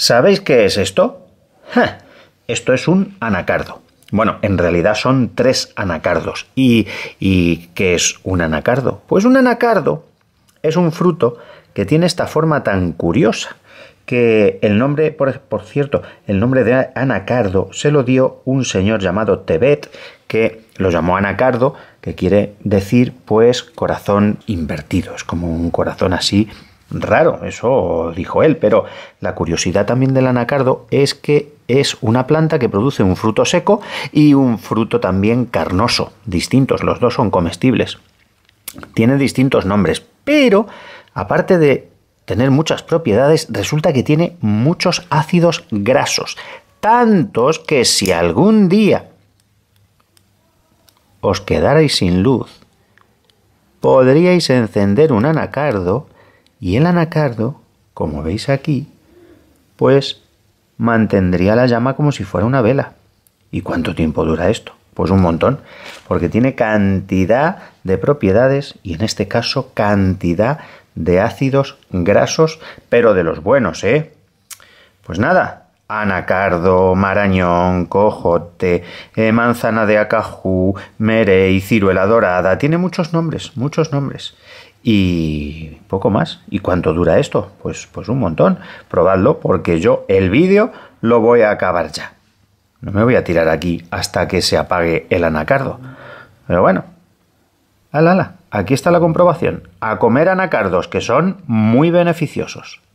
¿Sabéis qué es esto? ¡Ja! Esto es un anacardo. Bueno, en realidad son tres anacardos. ¿Y, ¿Y qué es un anacardo? Pues un anacardo es un fruto que tiene esta forma tan curiosa que el nombre, por, por, cierto, el nombre de Anacardo se lo dio un señor llamado Tebet, que lo llamó Anacardo, que quiere decir pues corazón invertido, es como un corazón así raro, eso dijo él, pero la curiosidad también del anacardo es que es una planta que produce un fruto seco y un fruto también carnoso, distintos, los dos son comestibles. Tiene distintos nombres, pero aparte de tener muchas propiedades, resulta que tiene muchos ácidos grasos, tantos que si algún día os quedarais sin luz, podríais encender un anacardo y el anacardo, como veis aquí, pues mantendría la llama como si fuera una vela. ¿Y cuánto tiempo dura esto? Pues un montón, porque tiene cantidad de propiedades y en este caso cantidad de ácidos grasos, pero de los buenos, ¿eh? Pues nada, anacardo, marañón, cojote, eh, manzana de acajú, merey, ciruela dorada. Tiene muchos nombres, muchos nombres. Y poco más. ¿Y cuánto dura esto? Pues, pues un montón. Probadlo porque yo el vídeo lo voy a acabar ya. No me voy a tirar aquí hasta que se apague el anacardo. Pero bueno. Ala, ala. Aquí está la comprobación. A comer anacardos que son muy beneficiosos.